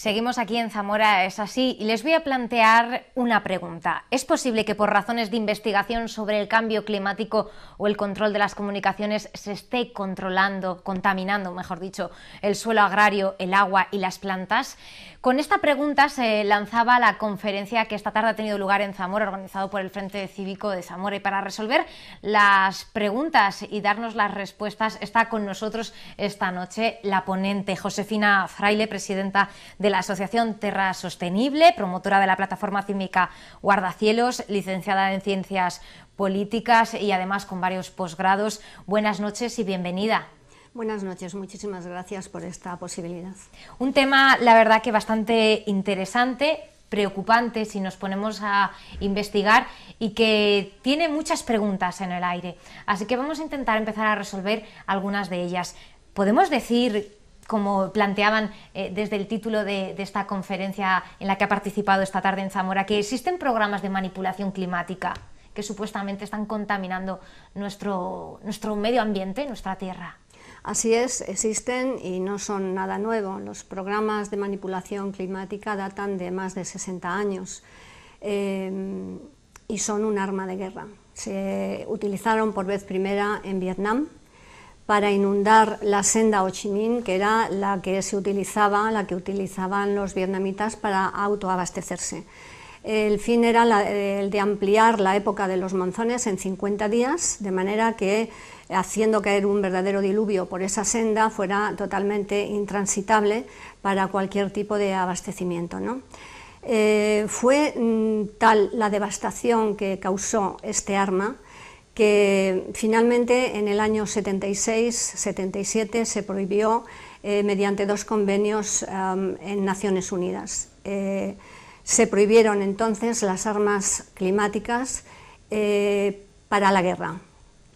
Seguimos aquí en Zamora, es así, y les voy a plantear una pregunta. ¿Es posible que por razones de investigación sobre el cambio climático o el control de las comunicaciones se esté controlando, contaminando, mejor dicho, el suelo agrario, el agua y las plantas? Con esta pregunta se lanzaba la conferencia que esta tarde ha tenido lugar en Zamora, organizado por el Frente Cívico de Zamora. Y para resolver las preguntas y darnos las respuestas está con nosotros esta noche la ponente Josefina Fraile, presidenta de la Asociación Terra Sostenible, promotora de la plataforma cívica Guardacielos, licenciada en Ciencias Políticas y además con varios posgrados. Buenas noches y bienvenida. Buenas noches, muchísimas gracias por esta posibilidad. Un tema, la verdad, que bastante interesante, preocupante si nos ponemos a investigar y que tiene muchas preguntas en el aire. Así que vamos a intentar empezar a resolver algunas de ellas. ¿Podemos decir como planteaban eh, desde el título de, esta conferencia en la que ha participado esta tarde en Zamora, que existen programas de manipulación climática que supuestamente están contaminando nuestro, medio ambiente, nuestra tierra. Así es, existen y no son nada nuevo. Los programas de manipulación climática datan de más de 60 años em, y son un arma de guerra. Se utilizaron por vez primera en Vietnam para inundar la senda Ho Chi Minh, que era la que se utilizaba, la que utilizaban los vietnamitas para autoabastecerse. El fin era el de ampliar la época de los monzones en 50 días, de manera que haciendo caer un verdadero diluvio por esa senda fuera totalmente intransitable para cualquier tipo de abastecimiento. ¿no? Eh, fue mm, tal la devastación que causó este arma que finalmente en el año 76-77 se prohibió eh, mediante dos convenios en Naciones Unidas. Eh, se prohibieron entonces las armas climáticas eh, para la guerra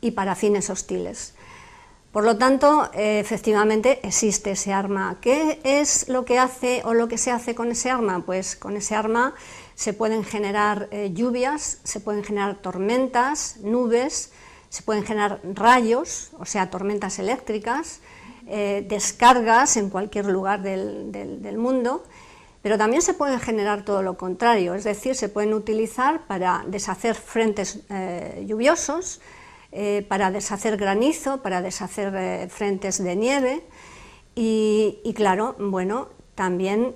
y para fines hostiles. Por lo tanto, efectivamente existe ese arma. ¿Qué es lo que hace o lo que se hace con ese arma? Pues con ese arma se pueden generar eh, lluvias, se pueden generar tormentas, nubes, se pueden generar rayos, o sea, tormentas eléctricas, eh, descargas en cualquier lugar del, mundo, pero también se pueden generar todo lo contrario, es decir, se pueden utilizar para deshacer frentes eh, lluviosos, eh, para deshacer granizo, para deshacer eh, frentes de nieve y, claro, bueno, también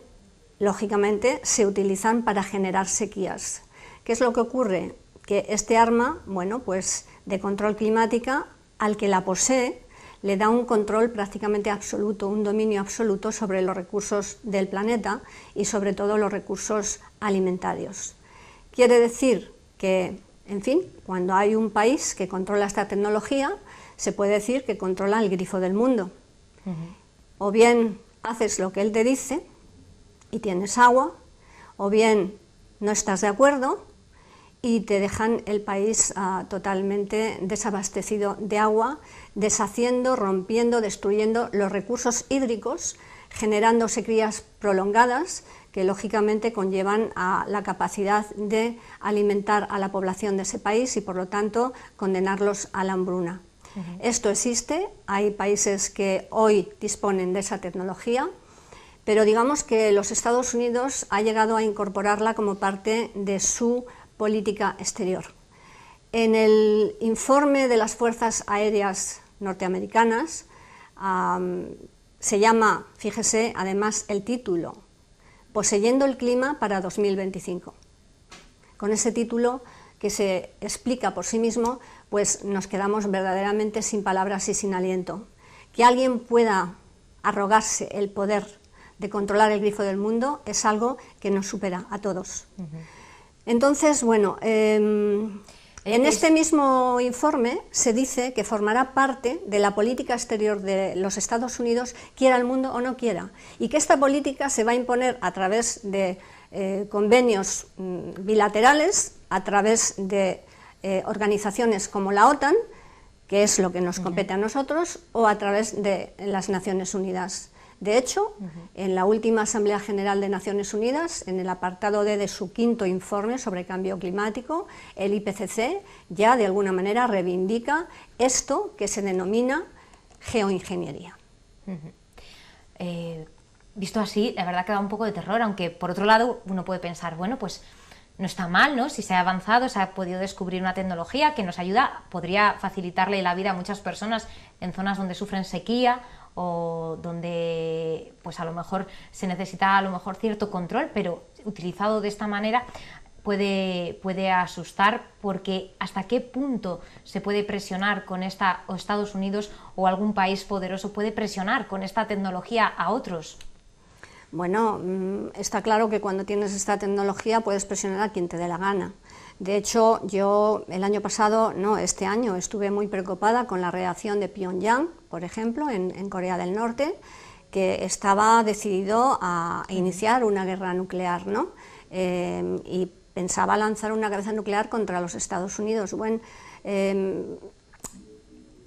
lógicamente se utilizan para generar sequías. ¿Qué es lo que ocurre? Que este arma, bueno, pues de control climática, al que la posee, le da un control prácticamente absoluto, un dominio absoluto sobre los recursos del planeta y sobre todo los recursos alimentarios. Quiere decir que en fin, cuando hay un país que controla esta tecnología, se puede decir que controla el grifo del mundo. O bien haces lo que él te dice y tienes agua, o bien no estás de acuerdo y te dejan el país ah, totalmente desabastecido de agua, deshaciendo, rompiendo, destruyendo los recursos hídricos, generando sequías prolongadas, que lógicamente conllevan a la capacidad de alimentar a la población de ese país y por lo tanto condenarlos a la hambruna. Esto existe, hay países que hoy disponen de esa tecnología, pero digamos que los Estados Unidos ha llegado a incorporarla como parte de su política exterior. En el informe de las Fuerzas Aéreas norteamericanas se llama, fíjese además el título, Poseyendo el clima para 2025. Con ese título que se explica por sí mismo, pues nos quedamos verdaderamente sin palabras y sin aliento. Que alguien pueda arrogarse el poder de controlar el grifo del mundo es algo que nos supera a todos. Entonces, bueno, em, en este mismo informe se dice que formará parte de la política exterior de los Estados Unidos, quiera el mundo o no quiera, y que esta política se va a imponer a través de eh, convenios mm, bilaterales, a través de eh, organizaciones como la OTAN, que es lo que nos compete a nosotros, o a través de las Naciones Unidas. De hecho, en la última Asamblea General de Naciones Unidas, en el apartado D de su quinto informe sobre cambio climático, el IPCC ya de alguna manera reivindica esto que se denomina geoingeniería. Eh, visto así, la verdad que da un poco de terror, aunque por otro lado uno puede pensar, bueno, pues no está mal, ¿no? Si se ha avanzado, se ha podido descubrir una tecnología que nos ayuda, podría facilitarle la vida a muchas personas en zonas donde sufren sequía o donde pues a lo mejor se necesita a lo mejor cierto control, pero utilizado de esta manera puede, puede asustar porque hasta qué punto se puede presionar con esta o Estados Unidos o algún país poderoso puede presionar con esta tecnología a otros. Bueno, mm, está claro que cuando tienes esta tecnología puedes presionar a quien te dé la gana. De hecho, yo el año pasado, no, este año, estuve muy preocupada con la reacción de Pyongyang, por ejemplo, en, Corea del Norte, que estaba decidido a iniciar una guerra nuclear, ¿no? Eh, y pensaba lanzar una cabeza nuclear contra los Estados Unidos. Bueno, eh,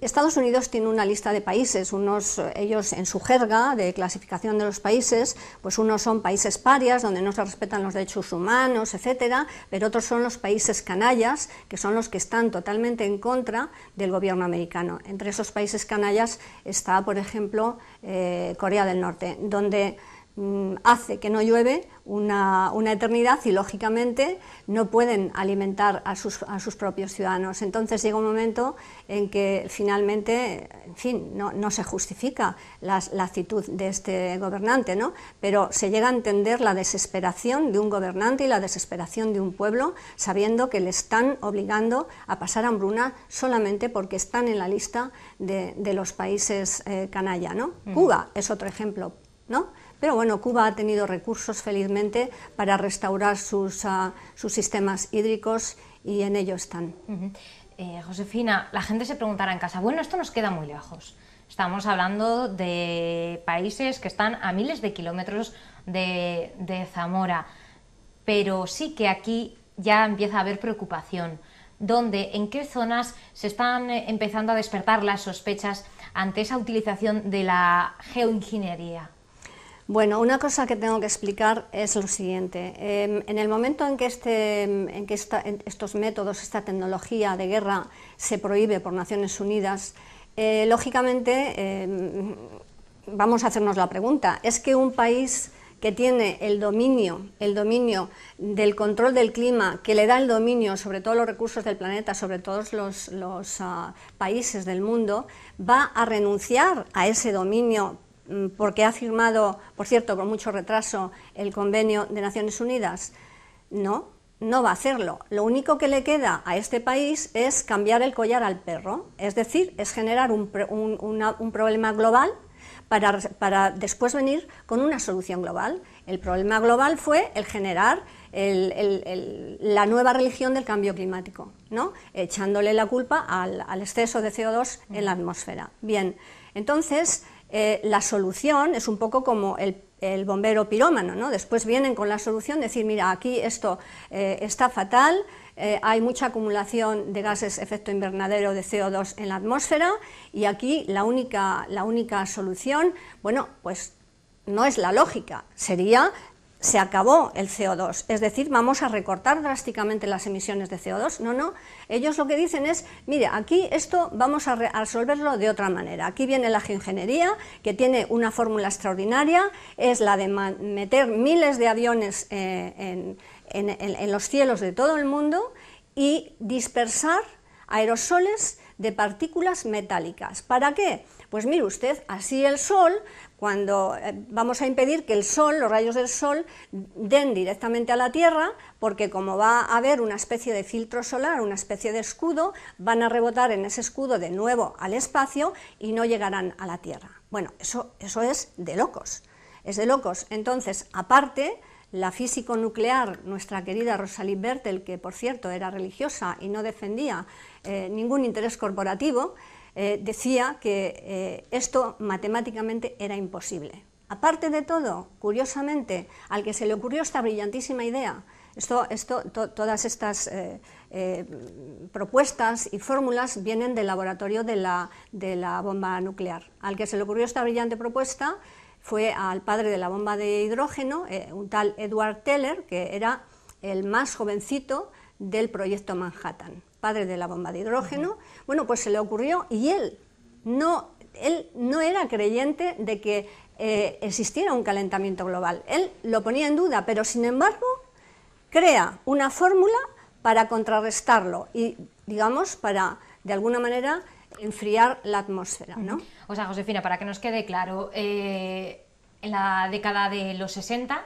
Estados Unidos tiene una lista de países, unos, eh, ellos en su jerga de clasificación de los países, pues unos son países parias, donde no se respetan los derechos humanos, etcétera, pero otros son los países canallas, que son los que están totalmente en contra del gobierno americano. Entre esos países canallas está, por ejemplo, eh, Corea del Norte, donde Mm, hace que no llueve una, eternidad y lógicamente no pueden alimentar a sus, a sus, propios ciudadanos. Entonces llega un momento en que finalmente, en fin, no, se justifica la actitud de este gobernante, ¿no? pero se llega a entender la desesperación de un gobernante y la desesperación de un pueblo sabiendo que le están obligando a pasar hambruna solamente porque están en la lista de, los países eh, canalla. ¿no? Mm. Cuba es otro ejemplo. ¿no? Pero bueno, Cuba ha tenido recursos felizmente para restaurar sus, ah, sistemas hídricos y en ello están. Eh, Josefina, la gente se preguntará en casa, bueno, esto nos queda muy lejos. Estamos hablando de países que están a miles de kilómetros de, de Zamora, pero sí que aquí ya empieza a haber preocupación. ¿Dónde, en qué zonas se están eh, empezando a despertar las sospechas ante esa utilización de la geoingeniería? Bueno, una cosa que tengo que explicar es lo siguiente. Em, en el momento en que, este, em, en estos métodos, esta tecnología de guerra se prohíbe por Naciones Unidas, eh, lógicamente em, vamos a hacernos la pregunta, ¿es que un país que tiene el dominio, el dominio del control del clima, que le da el dominio sobre todos los recursos del planeta, sobre todos los, ah, países del mundo, va a renunciar a ese dominio Mm, porque ha firmado, por cierto, con mucho retraso, el convenio de Naciones Unidas? No, no va a hacerlo. Lo único que le queda a este país es cambiar el collar al perro, es decir, es generar un, problema global para, después venir con una solución global. El problema global fue el generar la nueva religión del cambio climático, ¿no? echándole la culpa al, al exceso de CO2 en la atmósfera. Bien, entonces eh, la solución es un poco como el, bombero pirómano, ¿no? Después vienen con la solución, decir, mira, aquí esto eh, está fatal, eh, hay mucha acumulación de gases efecto invernadero de CO2 en la atmósfera y aquí la única, la única solución, bueno, pues no es la lógica, sería se acabó el CO2, es decir, vamos a recortar drásticamente las emisiones de CO2. No, no, ellos lo que dicen es, mire, aquí esto vamos a resolverlo de otra manera. Aquí viene la geoingeniería, que tiene una fórmula extraordinaria, es la de meter miles de aviones eh, en los cielos de todo el mundo y dispersar aerosoles de partículas metálicas. ¿Para qué? Pues mire usted, así el sol, cuando eh, vamos a impedir que el sol, los rayos del sol, den directamente a la Tierra, porque como va a haber una especie de filtro solar, una especie de escudo, van a rebotar en ese escudo de nuevo al espacio y no llegarán a la Tierra. Bueno, eso, es de locos, es de locos. Entonces, aparte, la físico nuclear, nuestra querida Rosalie Bertel, que por cierto era religiosa y no defendía eh, ningún interés corporativo, eh, decía que eh, esto matemáticamente era imposible. Aparte de todo, curiosamente, al que se le ocurrió esta brillantísima idea, todas estas eh, propuestas y fórmulas vienen del laboratorio de la, bomba nuclear. Al que se le ocurrió esta brillante propuesta fue al padre de la bomba de hidrógeno, un tal Edward Teller, que era el más jovencito del proyecto Manhattan padre de la bomba de hidrógeno, bueno, pues se le ocurrió y él no, él no era creyente de que eh, existiera un calentamiento global. Él lo ponía en duda, pero sin embargo crea una fórmula para contrarrestarlo y, digamos, para, de alguna manera, enfriar la atmósfera. ¿no? O sea, Josefina, para que nos quede claro, eh, en la década de los 60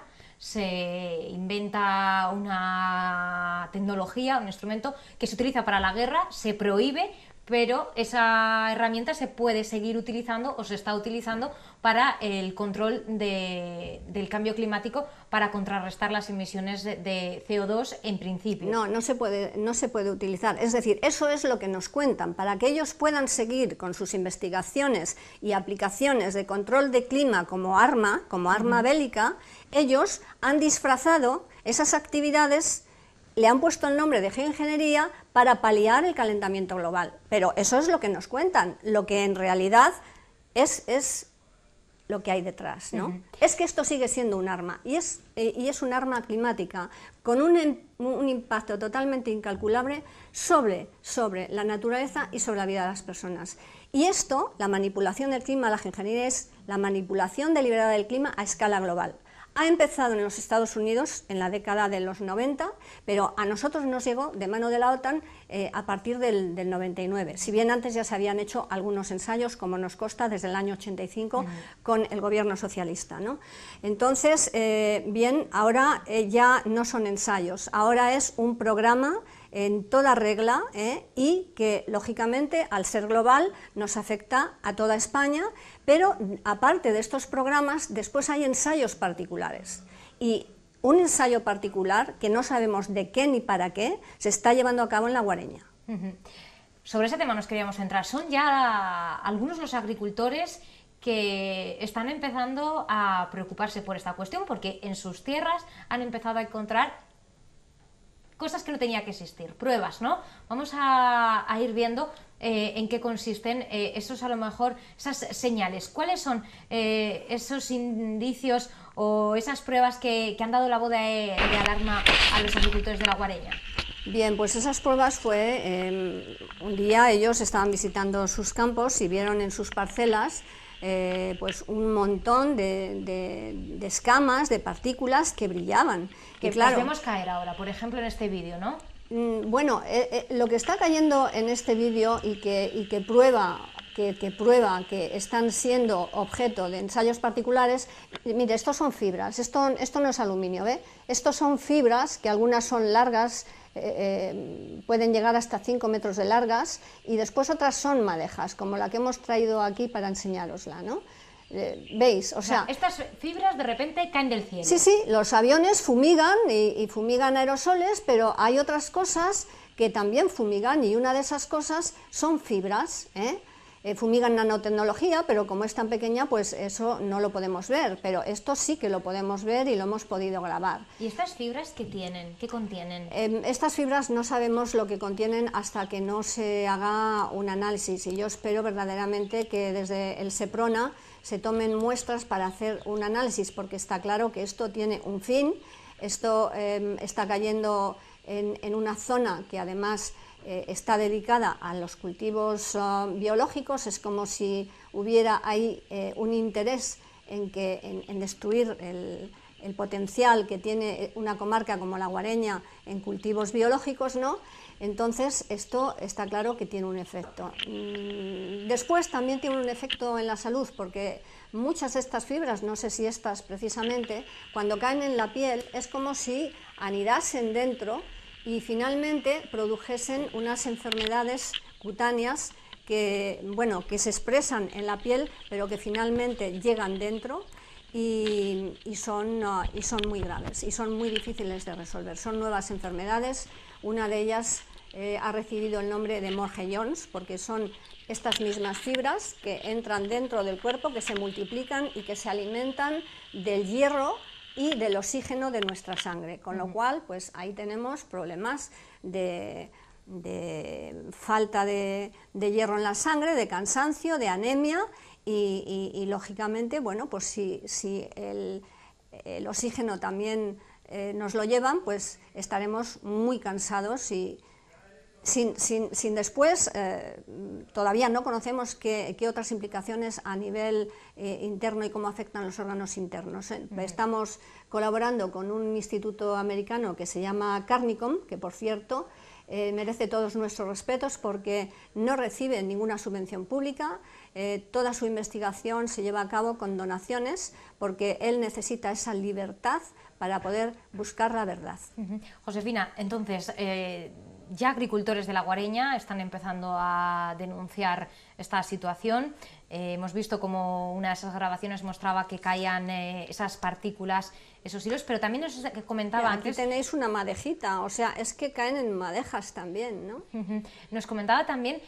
se inventa una tecnología, un instrumento que se utiliza para la guerra, se prohíbe, pero esa herramienta se puede seguir utilizando o se está utilizando para el control del cambio climático para contrarrestar las emisiones de, CO2 en principio. No, no se, puede, no se puede utilizar. Es decir, eso es lo que nos cuentan. Para que ellos puedan seguir con sus investigaciones y aplicaciones de control de clima como arma, como arma bélica, ellos han disfrazado esas actividades le han puesto el nombre de geoingeniería para paliar el calentamiento global. Pero eso es lo que nos cuentan, lo que en realidad es, lo que hay detrás, ¿no? Es que esto sigue siendo un arma y es, eh, un arma climática con un, impacto totalmente incalculable sobre, sobre la naturaleza y sobre la vida de las personas. Y esto, la manipulación del clima, la ingeniería es la manipulación deliberada del clima a escala global. Ha empezado en los Estados Unidos en la década de los 90, pero a nosotros nos llegó de mano de la OTAN eh, a partir del, 99, si bien antes ya se habían hecho algunos ensayos, como nos consta, desde el año 85 con el gobierno socialista. ¿no? Entonces, eh, bien, ahora eh, ya no son ensayos, ahora es un programa en toda regla ¿eh? y que, lógicamente, al ser global, nos afecta a toda España, pero aparte de estos programas, después hay ensayos particulares. Y un ensayo particular, que no sabemos de qué ni para qué, se está llevando a cabo en La Guareña. Sobre ese tema nos queríamos entrar. Son ya algunos los agricultores que están empezando a preocuparse por esta cuestión porque en sus tierras han empezado a encontrar cosas que no tenía que existir, pruebas, ¿no? Vamos a, ir viendo eh, en qué consisten eh, esos a lo mejor, esas señales, cuáles son eh, esos indicios o esas pruebas que, han dado la boda de, de, alarma a los agricultores de la Guareña. Bien, pues esas pruebas fue, em, un día ellos estaban visitando sus campos y vieron en sus parcelas eh, pues un montón de, escamas, de partículas que brillaban. Que podemos caer ahora, por ejemplo, en este vídeo, ¿no? Mm, bueno, eh, eh, lo que está cayendo en este vídeo y que, que prueba que, prueba que están siendo objeto de ensayos particulares, mire, estos son fibras, esto, esto no es aluminio, ¿ve? Estos son fibras, que algunas son largas, eh, pueden llegar hasta 5 metros de largas y después otras son madejas, como la que hemos traído aquí para enseñárosla, ¿no? Eh, ¿Veis? O sea, estas fibras de repente caen del cielo. Sí, sí, los aviones fumigan y, y, fumigan aerosoles, pero hay otras cosas que también fumigan y una de esas cosas son fibras. ¿eh? eh, fumigan nanotecnología, pero como es tan pequeña, pues eso no lo podemos ver, pero esto sí que lo podemos ver y lo hemos podido grabar. ¿Y estas fibras qué tienen? ¿Qué contienen? Em, estas fibras no sabemos lo que contienen hasta que no se haga un análisis y yo espero verdaderamente que desde el SEPRONA se tomen muestras para hacer un análisis, porque está claro que esto tiene un fin, esto em, está cayendo en, en una zona que además eh, está dedicada a los cultivos eh, biológicos, es como si hubiera ahí eh, un interés en, que, en, destruir el, el, potencial que tiene una comarca como la guareña en cultivos biológicos, ¿no? Entonces, esto está claro que tiene un efecto. Mm, después también tiene un efecto en la salud, porque muchas de estas fibras, no sé si estas precisamente, cuando caen en la piel, es como si anidasen dentro y finalmente produjesen unas enfermedades cutáneas que, bueno, que se expresan en la piel, pero que finalmente llegan dentro y, son, ah, y son muy graves y son muy difíciles de resolver. Son nuevas enfermedades, una de ellas eh, ha recibido el nombre de Jones porque son estas mismas fibras que entran dentro del cuerpo, que se multiplican y que se alimentan del hierro y del oxígeno de nuestra sangre, con lo cual pues ahí tenemos problemas de, falta de, hierro en la sangre, de cansancio, de anemia y, lógicamente, bueno, pues si, el, oxígeno también eh, nos lo llevan, pues estaremos muy cansados y sin, después, eh, todavía no conocemos qué, otras implicaciones a nivel eh, interno y cómo afectan los órganos internos. ¿eh? Estamos colaborando con un instituto americano que se llama Carnicom, que por cierto merece todos nuestros respetos porque no recibe ninguna subvención pública, toda su investigación se lleva a cabo con donaciones porque él necesita esa libertad para poder buscar la verdad. Josefina, entonces ya agricultores de La Guareña están empezando a denunciar esta situación. Eh, hemos visto como una de esas grabaciones mostraba que caían eh, esas partículas, esos hilos, pero también nos comentaba tenéis una madejita, o sea, es que caen en madejas también, ¿no? Nos comentaba también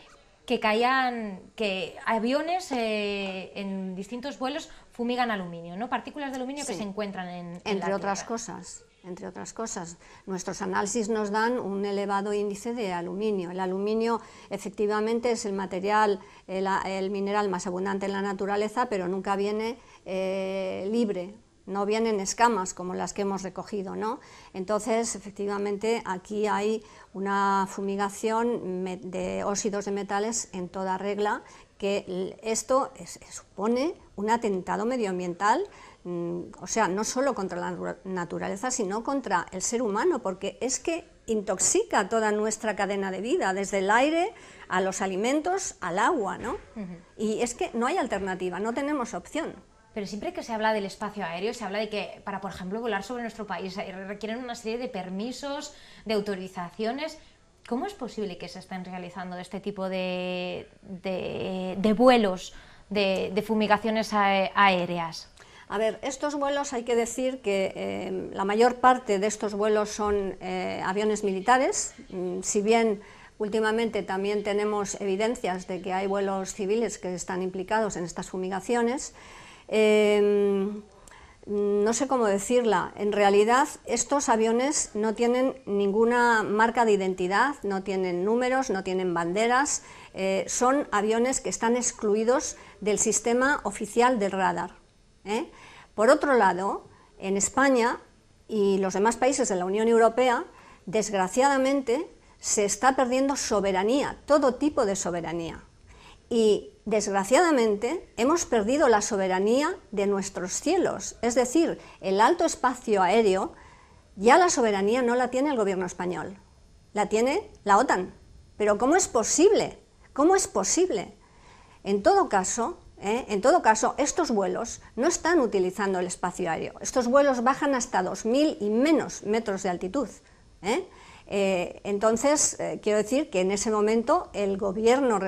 que caían que aviones eh, en distintos vuelos fumigan aluminio, ¿no? Partículas de aluminio que se encuentran en, Entre otras cosas entre otras cosas. Nuestros análisis nos dan un elevado índice de aluminio. El aluminio efectivamente es el material, el, mineral más abundante en la naturaleza, pero nunca viene eh, libre, no viene en escamas como las que hemos recogido, ¿no? Entonces, efectivamente, aquí hay una fumigación de óxidos de metales en toda regla, que esto supone un atentado medioambiental Mm, o sea, no solo contra la naturaleza, sino contra el ser humano, porque es que intoxica toda nuestra cadena de vida, desde el aire a los alimentos, al agua, ¿no? Y es que no hay alternativa, no tenemos opción. Pero siempre que se habla del espacio aéreo, se habla de que para, por ejemplo, volar sobre nuestro país eh, requieren una serie de permisos, de autorizaciones. ¿Cómo es posible que se estén realizando este tipo de, vuelos, de fumigaciones aéreas? A ver, estos vuelos hay que decir que em, la mayor parte de estos vuelos son eh, aviones militares, mm, si bien últimamente también tenemos evidencias de que hay vuelos civiles que están implicados en estas fumigaciones. Em, mm, no sé cómo decirla, en realidad estos aviones no tienen ninguna marca de identidad, no tienen números, no tienen banderas, eh, son aviones que están excluidos del sistema oficial del radar. ¿eh? Por otro lado, en España y los demás países de la Unión Europea, desgraciadamente, se está perdiendo soberanía, todo tipo de soberanía. Y desgraciadamente hemos perdido la soberanía de nuestros cielos, es decir, el alto espacio aéreo, ya la soberanía no la tiene el gobierno español, la tiene la OTAN. Pero ¿cómo es posible? ¿Cómo es posible? En todo caso, ¿eh? En todo caso, estos vuelos no están utilizando el espacio aéreo. Estos vuelos bajan hasta 2.000 y menos metros de altitud. ¿eh? Eh, entonces, quiero decir que en ese momento el gobierno,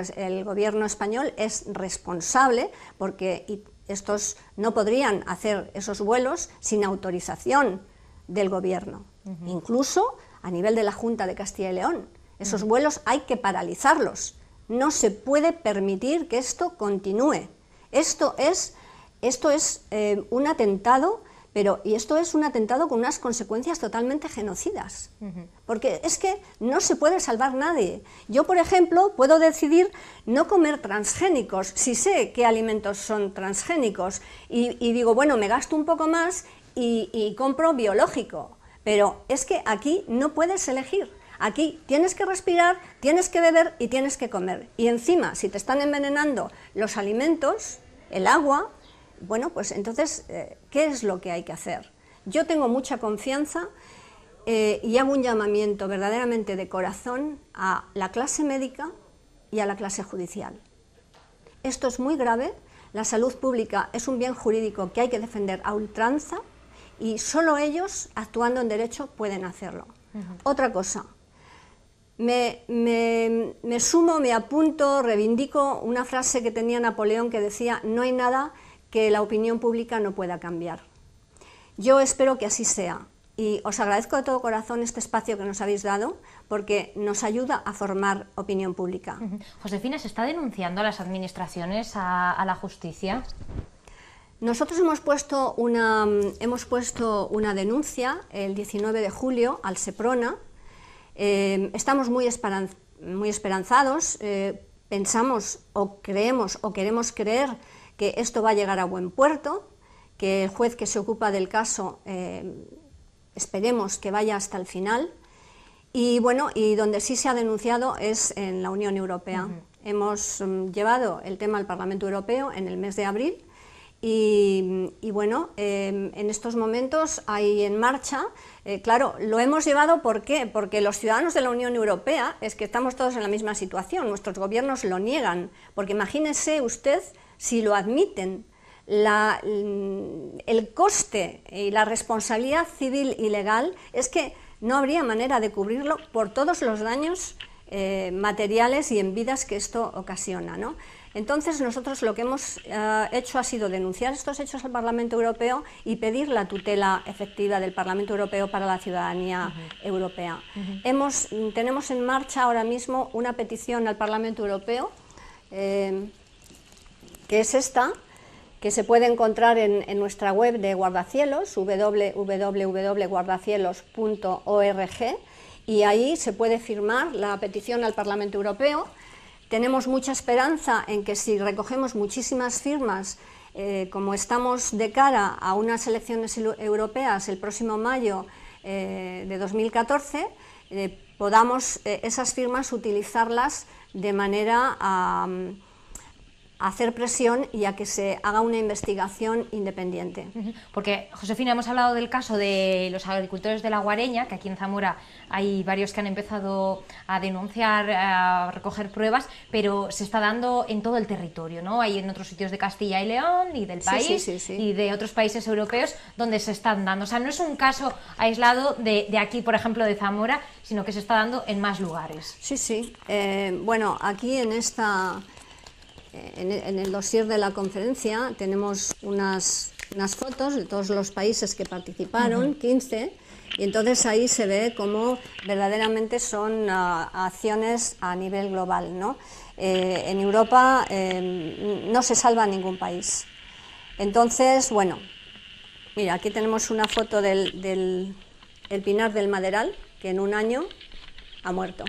español es responsable porque estos no podrían hacer esos vuelos sin autorización del gobierno, incluso a nivel de la Junta de Castilla y León. Esos vuelos hay que paralizarlos. No se puede permitir que esto continúe. Esto es, esto es eh, un atentado, pero y esto es un atentado con unas consecuencias totalmente genocidas. Porque es que no se puede salvar nadie. Yo, por ejemplo, puedo decidir no comer transgénicos si sé qué alimentos son transgénicos y, digo, bueno, me gasto un poco más y compro biológico. Pero es que aquí no puedes elegir. Aquí tienes que respirar, tienes que beber y tienes que comer. Y encima, si te están envenenando los alimentos, el agua, bueno, pues entonces, eh, ¿qué es lo que hay que hacer? Yo tengo mucha confianza eh, y hago un llamamiento verdaderamente de corazón a la clase médica y a la clase judicial. Esto es muy grave, la salud pública es un bien jurídico que hay que defender a ultranza y solo ellos, actuando en derecho, pueden hacerlo. Otra cosa, me, sumo, me apunto, reivindico una frase que tenía Napoleón que decía, no hay nada que la opinión pública no pueda cambiar. Yo espero que así sea y os agradezco de todo corazón este espacio que nos habéis dado porque nos ayuda a formar opinión pública. Josefina, ¿se está denunciando a las administraciones, a, la justicia? Nosotros hemos puesto, una, hemos puesto una denuncia el 19 de julio al SEPRONA Em, estamos muy, esperanzados, eh, pensamos o creemos o queremos creer que esto va a llegar a buen puerto, que el juez que se ocupa del caso em, esperemos que vaya hasta el final. Y bueno, y donde sí se ha denunciado es en la Unión Europea. Hemos em, llevado el tema al Parlamento Europeo en el mes de abril y, bueno, em, en estos momentos hay en marcha, eh, claro, lo hemos llevado porque los ciudadanos de la Unión Europea es que estamos todos en la misma situación, nuestros gobiernos lo niegan, porque imagínese usted si lo admiten, mm, el coste y la responsabilidad civil y legal es que no habría manera de cubrirlo por todos los daños eh, materiales y en vidas que esto ocasiona. Entonces, nosotros lo que hemos eh, hecho ha sido denunciar estos hechos al Parlamento Europeo y pedir la tutela efectiva del Parlamento Europeo para la ciudadanía europea. Mm, tenemos en marcha ahora mismo una petición al Parlamento Europeo, eh, que es esta, que se puede encontrar en, en nuestra web de Guardacielos, www.guardacielos.org, y ahí se puede firmar la petición al Parlamento Europeo tenemos mucha esperanza en que si recogemos muchísimas firmas, eh, como estamos de cara a unas elecciones europeas el próximo mayo eh, de 2014, eh, podamos esas firmas utilizarlas de manera a hacer presión y a que se haga una investigación independiente. Porque, Josefina, hemos hablado del caso de los agricultores de la Guareña, que aquí en Zamora hay varios que han empezado a denunciar, a recoger pruebas, pero se está dando en todo el territorio, ¿no? Hay en otros sitios de Castilla y León y del país y de otros países europeos donde se están dando. O sea, no es un caso aislado de, aquí, por ejemplo, de Zamora, sino que se está dando en más lugares. Sí, sí. Eh, bueno, aquí en esta en, el dossier de la conferencia tenemos unas, fotos de todos los países que participaron, 15, y entonces ahí se ve cómo verdaderamente son ah, acciones a nivel global. Eh, en Europa em, no se salva ningún país. Entonces, bueno, mira, aquí tenemos una foto del, pinar del maderal, que en un año ha muerto.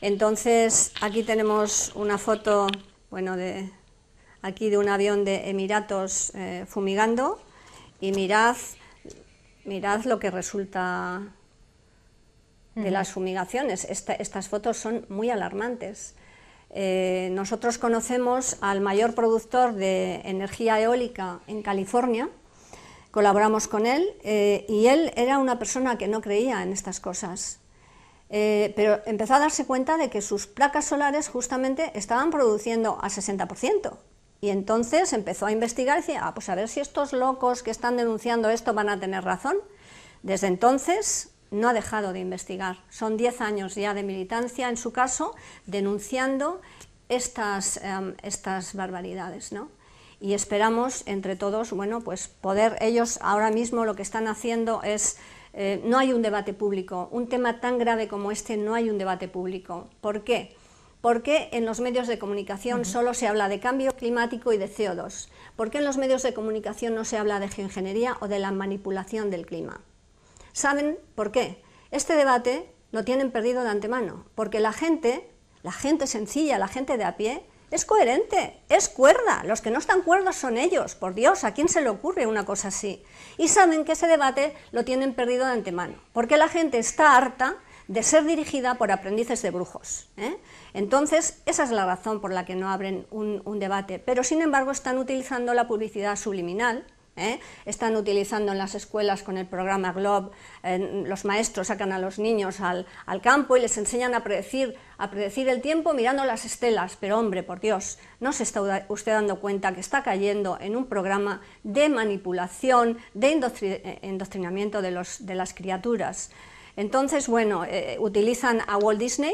Entonces, aquí tenemos una foto, bueno, de aquí de un avión de Emiratos eh, fumigando y mirad, lo que resulta de las fumigaciones. estas fotos son muy alarmantes. Eh, nosotros conocemos al mayor productor de energía eólica en California, colaboramos con él eh, y él era una persona que no creía en estas cosas. Eh, pero empezó a darse cuenta de que sus placas solares justamente estaban produciendo a 60%. Y entonces empezó a investigar y decía, ah, pues a ver si estos locos que están denunciando esto van a tener razón. Desde entonces no ha dejado de investigar. Son 10 años ya de militancia, en su caso, denunciando estas, em, estas barbaridades. ¿no? Y esperamos entre todos, bueno, pues poder, ellos ahora mismo lo que están haciendo es eh, no hay un debate público. Un tema tan grave como este no hay un debate público. ¿Por qué? ¿Por qué en los medios de comunicación solo se habla de cambio climático y de CO2? ¿Por qué en los medios de comunicación no se habla de geoingeniería o de la manipulación del clima? ¿Saben por qué? Este debate lo tienen perdido de antemano, porque la gente, la gente sencilla, la gente de a pie, es coherente, es cuerda. Los que no están cuerdos son ellos. Por Dios, ¿a quién se le ocurre una cosa así? Y saben que ese debate lo tienen perdido de antemano, porque la gente está harta de ser dirigida por aprendices de brujos. ¿eh? Entonces, esa es la razón por la que no abren un debate. Pero, sin embargo, están utilizando la publicidad subliminal ¿eh? están utilizando en las escuelas con el programa Globe, los maestros sacan a los niños al, campo y les enseñan a predecir, el tiempo mirando las estelas, pero hombre, por Dios, ¿no se está usted dando cuenta que está cayendo en un programa de manipulación, de endoctrinamiento eh, de, las criaturas? Entonces, bueno, eh, utilizan a Walt Disney,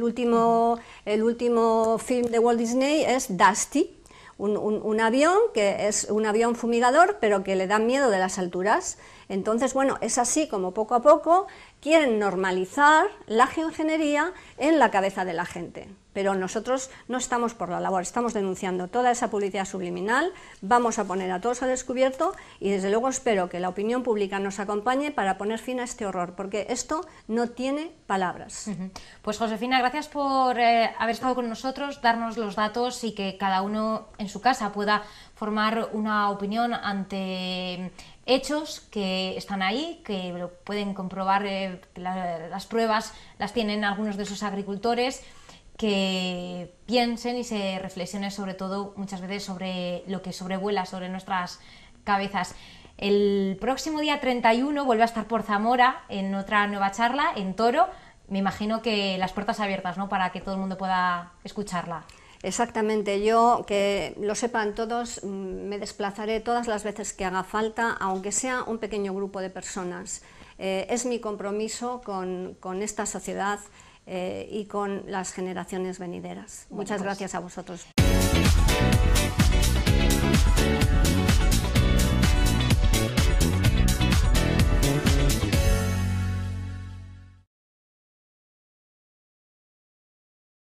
último, el último film de Walt Disney es Dusty, un, avión que es un avión fumigador, pero que le dan miedo de las alturas. Entonces, bueno, es así como poco a poco quieren normalizar la geoingeniería en la cabeza de la gente pero nosotros no estamos por la labor, estamos denunciando toda esa publicidad subliminal, vamos a poner a todos al descubierto y desde luego espero que la opinión pública nos acompañe para poner fin a este horror, porque esto no tiene palabras. Pues Josefina, gracias por eh, haber estado con nosotros, darnos los datos y que cada uno en su casa pueda formar una opinión ante hechos que están ahí, que pueden comprobar, eh, las pruebas las tienen algunos de esos agricultores que piensen y se reflexionen sobre todo muchas veces sobre lo que sobrevuela sobre nuestras cabezas. El próximo día 31 vuelve a estar por Zamora en otra nueva charla en Toro. Me imagino que las puertas abiertas, ¿no? Para que todo el mundo pueda escucharla. Exactamente, yo que lo sepan todos, mm, me desplazaré todas las veces que haga falta, aunque sea un pequeño grupo de personas. Eh, es mi compromiso con, con esta sociedad, eh, y con las generaciones venideras. Muchas pues gracias a vosotros.